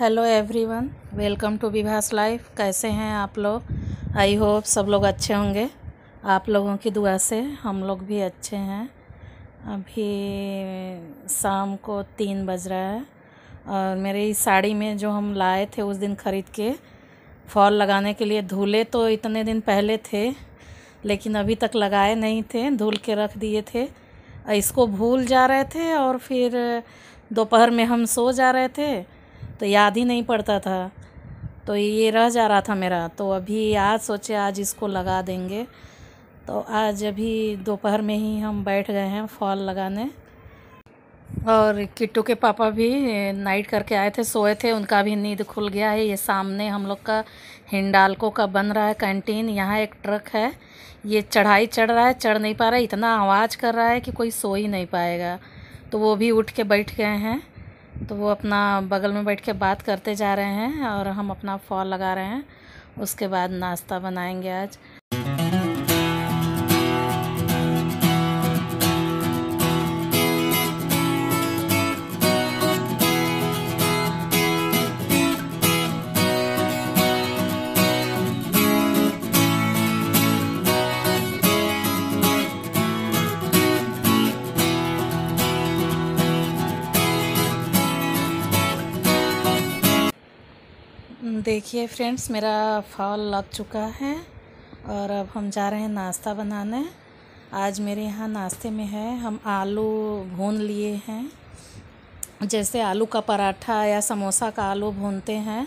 hello everyone welcome to Vibhas life कैसे हैं आप लोग आई होप सब लोग अच्छे होंगे आप लोगों की दुआ से हम लोग भी अच्छे हैं अभी शाम को तीन बज रहा है और मेरी साड़ी में जो हम लाए थे उस दिन ख़रीद के फॉल लगाने के लिए धुले तो इतने दिन पहले थे लेकिन अभी तक लगाए नहीं थे धुल के रख दिए थे इसको भूल जा रहे थे और फिर दोपहर में हम सो जा रहे थे तो याद ही नहीं पड़ता था तो ये रह जा रहा था मेरा तो अभी आज सोचे आज इसको लगा देंगे तो आज अभी दोपहर में ही हम बैठ गए हैं फॉल लगाने और किट्टू के पापा भी नाइट करके आए थे सोए थे उनका भी नींद खुल गया है ये सामने हम लोग का हिंडालको का बन रहा है कैंटीन यहाँ एक ट्रक है ये चढ़ाई चढ़ रहा है चढ़ नहीं पा रहा है इतना आवाज़ कर रहा है कि कोई सो ही नहीं पाएगा तो वो भी उठ के बैठ गए हैं तो वो अपना बगल में बैठ के बात करते जा रहे हैं और हम अपना फॉल लगा रहे हैं उसके बाद नाश्ता बनाएंगे आज देखिए फ्रेंड्स मेरा फॉल लग चुका है और अब हम जा रहे हैं नाश्ता बनाने आज मेरे यहाँ नाश्ते में है हम आलू भून लिए हैं जैसे आलू का पराठा या समोसा का आलू भूनते हैं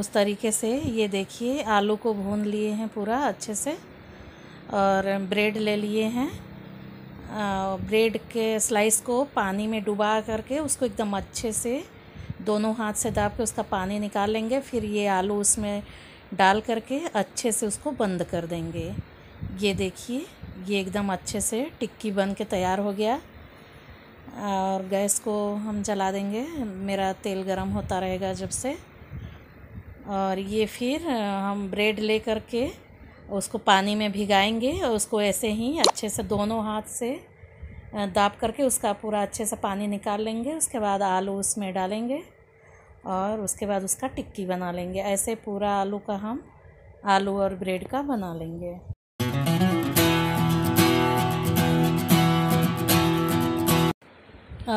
उस तरीके से ये देखिए आलू को भून लिए हैं पूरा अच्छे से और ब्रेड ले लिए हैं ब्रेड के स्लाइस को पानी में डुबा करके उसको एकदम अच्छे से दोनों हाथ से दाब के उसका पानी निकाल लेंगे फिर ये आलू उसमें डाल करके अच्छे से उसको बंद कर देंगे ये देखिए ये एकदम अच्छे से टिक्की बन के तैयार हो गया और गैस को हम जला देंगे मेरा तेल गरम होता रहेगा जब से और ये फिर हम ब्रेड ले कर के उसको पानी में भिगाएंगे और उसको ऐसे ही अच्छे से दोनों हाथ से दाब करके उसका पूरा अच्छे से पानी निकाल लेंगे उसके बाद आलू उसमें डालेंगे और उसके बाद उसका टिक्की बना लेंगे ऐसे पूरा आलू का हम आलू और ब्रेड का बना लेंगे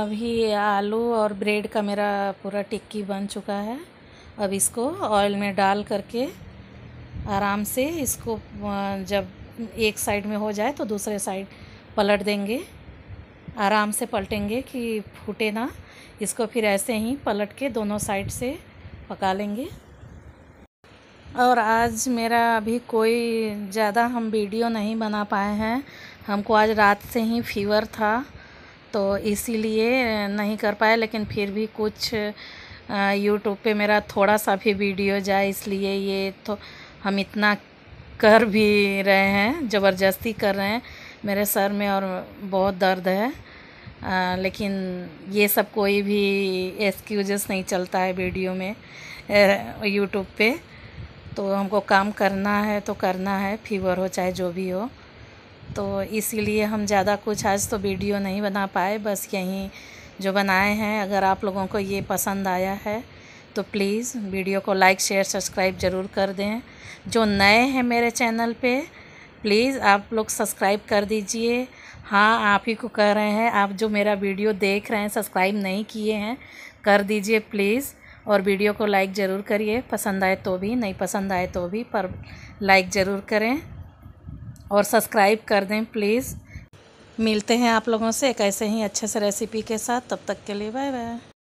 अभी आलू और ब्रेड का मेरा पूरा टिक्की बन चुका है अब इसको ऑयल में डाल करके आराम से इसको जब एक साइड में हो जाए तो दूसरे साइड पलट देंगे आराम से पलटेंगे कि फूटे ना इसको फिर ऐसे ही पलट के दोनों साइड से पका लेंगे और आज मेरा अभी कोई ज़्यादा हम वीडियो नहीं बना पाए हैं हमको आज रात से ही फीवर था तो इसीलिए नहीं कर पाए लेकिन फिर भी कुछ यूट्यूब पे मेरा थोड़ा सा भी वीडियो जाए इसलिए ये तो हम इतना कर भी रहे हैं ज़बरदस्ती कर रहे हैं मेरे सर में और बहुत दर्द है आ, लेकिन ये सब कोई भी एक्सक्यूजेस नहीं चलता है वीडियो में यूट्यूब पे तो हमको काम करना है तो करना है फीवर हो चाहे जो भी हो तो इसीलिए हम ज़्यादा कुछ आज तो वीडियो नहीं बना पाए बस यहीं जो बनाए हैं अगर आप लोगों को ये पसंद आया है तो प्लीज़ वीडियो को लाइक शेयर सब्सक्राइब ज़रूर कर दें जो नए हैं मेरे चैनल पे प्लीज़ आप लोग सब्सक्राइब कर दीजिए हाँ आप ही को कह रहे हैं आप जो मेरा वीडियो देख रहे हैं सब्सक्राइब नहीं किए हैं कर दीजिए प्लीज़ और वीडियो को लाइक ज़रूर करिए पसंद आए तो भी नहीं पसंद आए तो भी पर लाइक ज़रूर करें और सब्सक्राइब कर दें प्लीज़ मिलते हैं आप लोगों से एक ऐसे ही अच्छे से रेसिपी के साथ तब तक के लिए बाय बाय